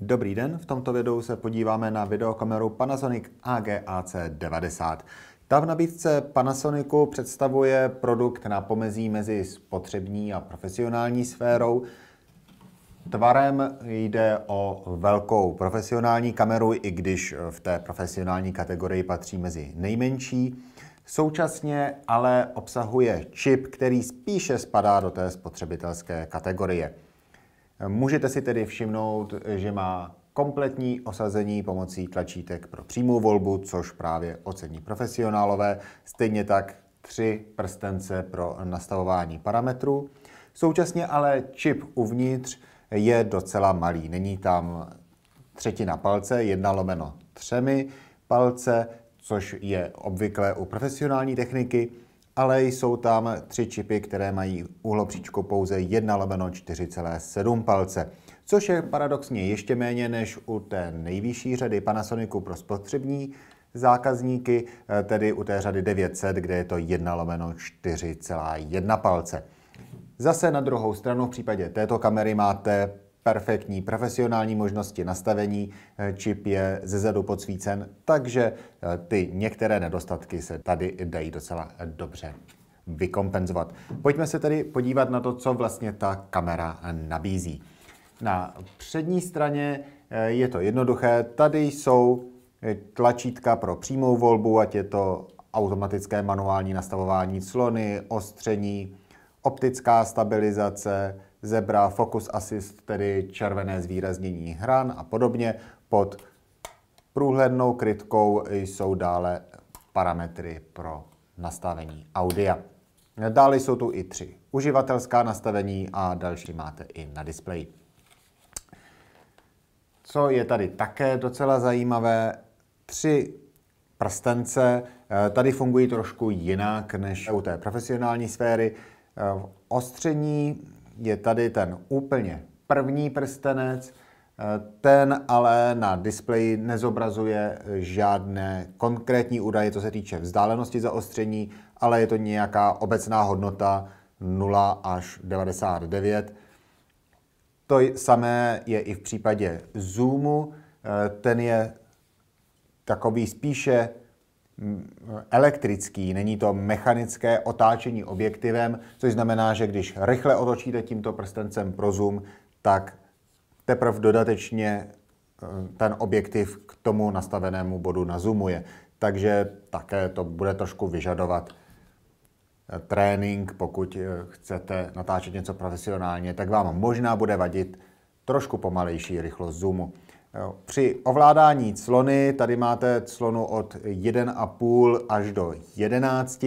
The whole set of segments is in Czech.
Dobrý den, v tomto videu se podíváme na videokameru Panasonic AGAC90. Ta v nabídce Panasonicu představuje produkt na pomezí mezi spotřební a profesionální sférou. Tvarem jde o velkou profesionální kameru, i když v té profesionální kategorii patří mezi nejmenší. Současně ale obsahuje čip, který spíše spadá do té spotřebitelské kategorie. Můžete si tedy všimnout, že má kompletní osazení pomocí tlačítek pro přímou volbu, což právě ocení profesionálové, stejně tak tři prstence pro nastavování parametrů. Současně ale čip uvnitř je docela malý. Není tam třetina palce, jedna lomeno třemi palce, což je obvykle u profesionální techniky ale jsou tam tři čipy, které mají uhlopříčko pouze 1 lomeno 4,7 palce, což je paradoxně ještě méně než u té nejvyšší řady Panasonicu pro spotřební zákazníky, eh, tedy u té řady 900, kde je to 1 lomeno 4,1 palce. Zase na druhou stranu v případě této kamery máte perfektní profesionální možnosti nastavení. Eh, čip je ze zadu podsvícen, takže eh, ty některé nedostatky se tady dají docela eh, dobře vykompenzovat. Pojďme se tedy podívat na to, co vlastně ta kamera nabízí. Na přední straně je to jednoduché. Tady jsou tlačítka pro přímou volbu, ať je to automatické manuální nastavování clony, ostření, optická stabilizace, Zebra, Focus Assist, tedy červené zvýraznění hran a podobně. Pod průhlednou krytkou jsou dále parametry pro nastavení audia. Dále jsou tu i tři uživatelská nastavení a další máte i na displeji. Co je tady také docela zajímavé, tři prstence eh, tady fungují trošku jinak než u té profesionální sféry. Eh, ostření je tady ten úplně první prstenec, eh, ten ale na displeji nezobrazuje žádné konkrétní údaje, co se týče vzdálenosti zaostření, ale je to nějaká obecná hodnota 0 až 99. To samé je i v případě zoomu. Eh, ten je takový spíše elektrický, není to mechanické otáčení objektivem, což znamená, že když rychle otočíte tímto prstencem pro zoom, tak teprve dodatečně eh, ten objektiv k tomu nastavenému bodu nazumuje. Takže také to bude trošku vyžadovat eh, trénink, pokud eh, chcete natáčet něco profesionálně, tak vám možná bude vadit trošku pomalejší rychlost zoomu. Při ovládání clony, tady máte clonu od 1,5 až do 11.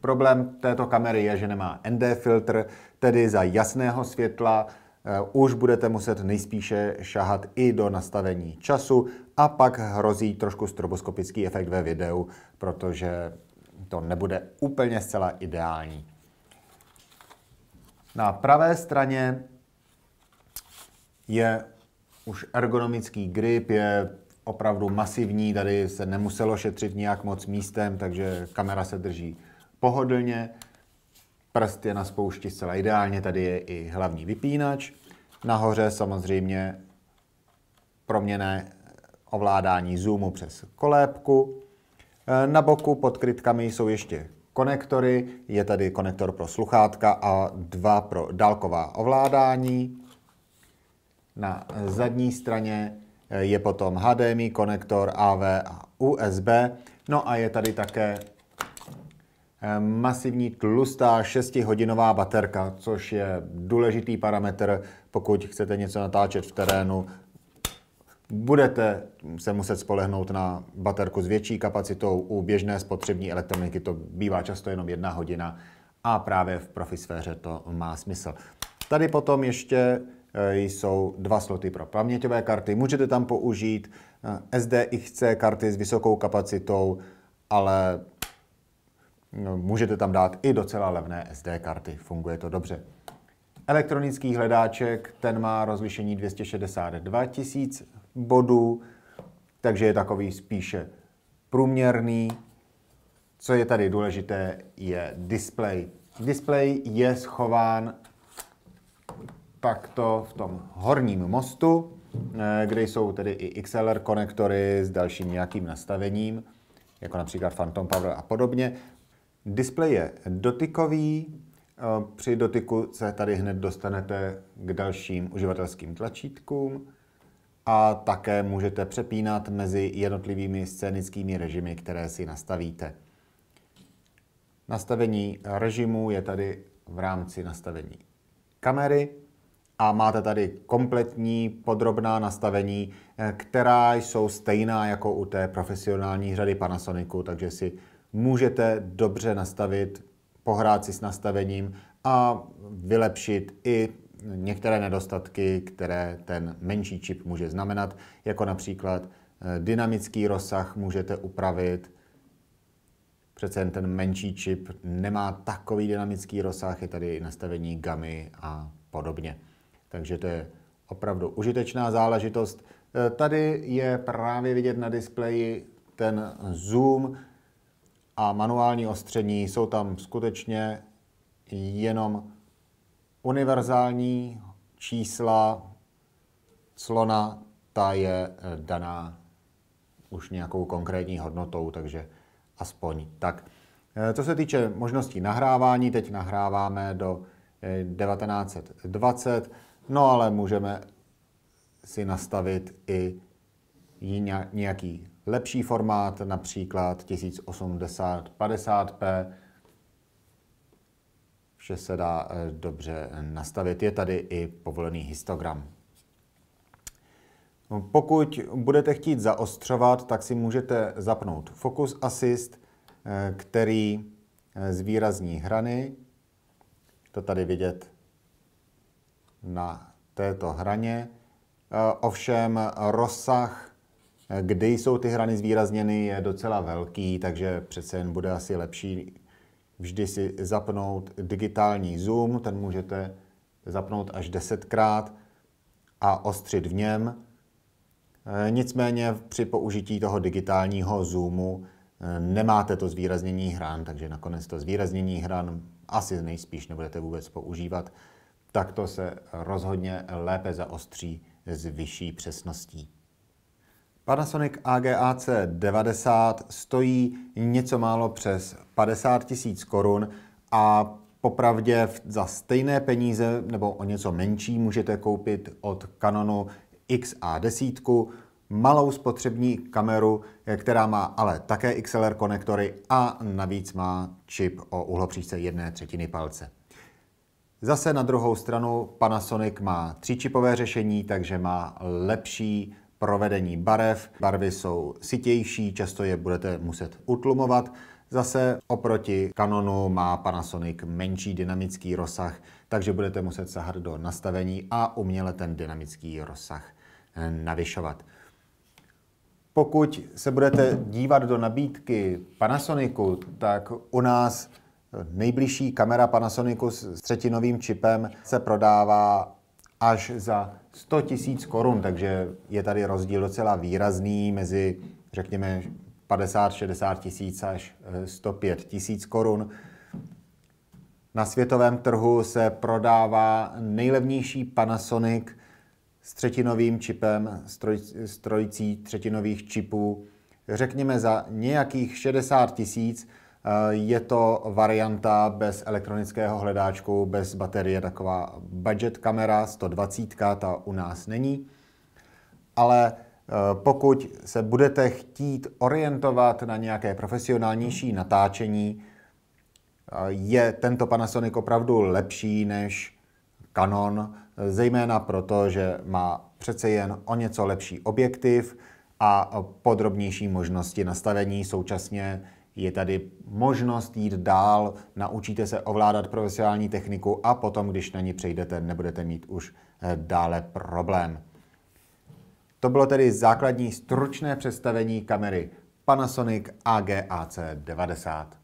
Problém této kamery je, že nemá ND filtr, tedy za jasného světla eh, už budete muset nejspíše šahat i do nastavení času a pak hrozí trošku stroboskopický efekt ve videu, protože to nebude úplně zcela ideální. Na pravé straně je už ergonomický grip je opravdu masivní, tady se nemuselo šetřit nějak moc místem, takže kamera se drží pohodlně. Prst je na spoušti zcela ideálně, tady je i hlavní vypínač. Nahoře samozřejmě proměné ovládání zoomu přes kolébku. E, na boku pod krytkami jsou ještě konektory, je tady konektor pro sluchátka a dva pro dálková ovládání. Na zadní straně eh, je potom HDMI konektor AV a USB. No a je tady také eh, masivní tlustá 6-hodinová baterka, což je důležitý parametr, pokud chcete něco natáčet v terénu. Budete se muset spolehnout na baterku s větší kapacitou. U běžné spotřební elektroniky to bývá často jenom jedna hodina a právě v profisféře to má smysl. Tady potom ještě Eh, jsou dva sloty pro paměťové karty. Můžete tam použít eh, SDXC karty s vysokou kapacitou, ale no, můžete tam dát i docela levné SD karty. Funguje to dobře. Elektronický hledáček, ten má rozlišení 262 tisíc bodů, takže je takový spíše průměrný. Co je tady důležité, je display. Display je schován pak to v tom horním mostu, eh, kde jsou tedy i XLR konektory s dalším nějakým nastavením, jako například Phantom Power a podobně. Displej je dotykový, eh, při dotyku se tady hned dostanete k dalším uživatelským tlačítkům a také můžete přepínat mezi jednotlivými scénickými režimy, které si nastavíte. Nastavení režimu je tady v rámci nastavení kamery a máte tady kompletní podrobná nastavení, eh, která jsou stejná jako u té profesionální řady Panasonicu, takže si můžete dobře nastavit, pohrát si s nastavením a vylepšit i některé nedostatky, které ten menší čip může znamenat, jako například eh, dynamický rozsah můžete upravit. Přece jen ten menší čip nemá takový dynamický rozsah, je tady nastavení gamy a podobně. Takže to je opravdu užitečná záležitost. E, tady je právě vidět na displeji ten zoom a manuální ostření. Jsou tam skutečně jenom univerzální čísla slona, ta je e, daná už nějakou konkrétní hodnotou, takže aspoň tak. E, co se týče možností nahrávání, teď nahráváme do 1920. No ale můžeme si nastavit i nějaký lepší formát, například 1080-50p. Vše se dá eh, dobře nastavit. Je tady i povolený histogram. Pokud budete chtít zaostřovat, tak si můžete zapnout Focus Assist, eh, který eh, zvýrazní hrany. To tady vidět na této hraně. E, ovšem rozsah, kdy jsou ty hrany zvýrazněny, je docela velký, takže přece jen bude asi lepší vždy si zapnout digitální zoom, ten můžete zapnout až desetkrát a ostřit v něm. E, nicméně při použití toho digitálního zoomu e, nemáte to zvýraznění hran, takže nakonec to zvýraznění hran asi nejspíš nebudete vůbec používat tak to se rozhodně lépe zaostří s vyšší přesností. Panasonic AGAC 90 stojí něco málo přes 50 tisíc korun a popravdě za stejné peníze nebo o něco menší můžete koupit od Canonu XA10 malou spotřební kameru, která má ale také XLR konektory a navíc má čip o uhlopříčce jedné třetiny palce. Zase na druhou stranu Panasonic má tříčipové řešení, takže má lepší provedení barev. Barvy jsou sitější, často je budete muset utlumovat. Zase oproti Canonu má Panasonic menší dynamický rozsah, takže budete muset sahat do nastavení a uměle ten dynamický rozsah eh, navyšovat. Pokud se budete dívat do nabídky Panasonicu, tak u nás Nejbližší kamera Panasonicu s třetinovým čipem se prodává až za 100 tisíc korun, takže je tady rozdíl docela výrazný mezi, řekněme, 50-60 tisíc až 105 eh, tisíc korun. Na světovém trhu se prodává nejlevnější Panasonic s třetinovým čipem, s trojicí třetinových čipů, řekněme za nějakých 60 tisíc, Eh, je to varianta bez elektronického hledáčku, bez baterie, taková budget kamera 120, ta u nás není. Ale eh, pokud se budete chtít orientovat na nějaké profesionálnější natáčení, eh, je tento Panasonic opravdu lepší než Canon, zejména proto, že má přece jen o něco lepší objektiv a podrobnější možnosti nastavení současně je tady možnost jít dál, naučíte se ovládat profesionální techniku a potom, když na ní přejdete, nebudete mít už eh, dále problém. To bylo tedy základní stručné představení kamery Panasonic AGAC90.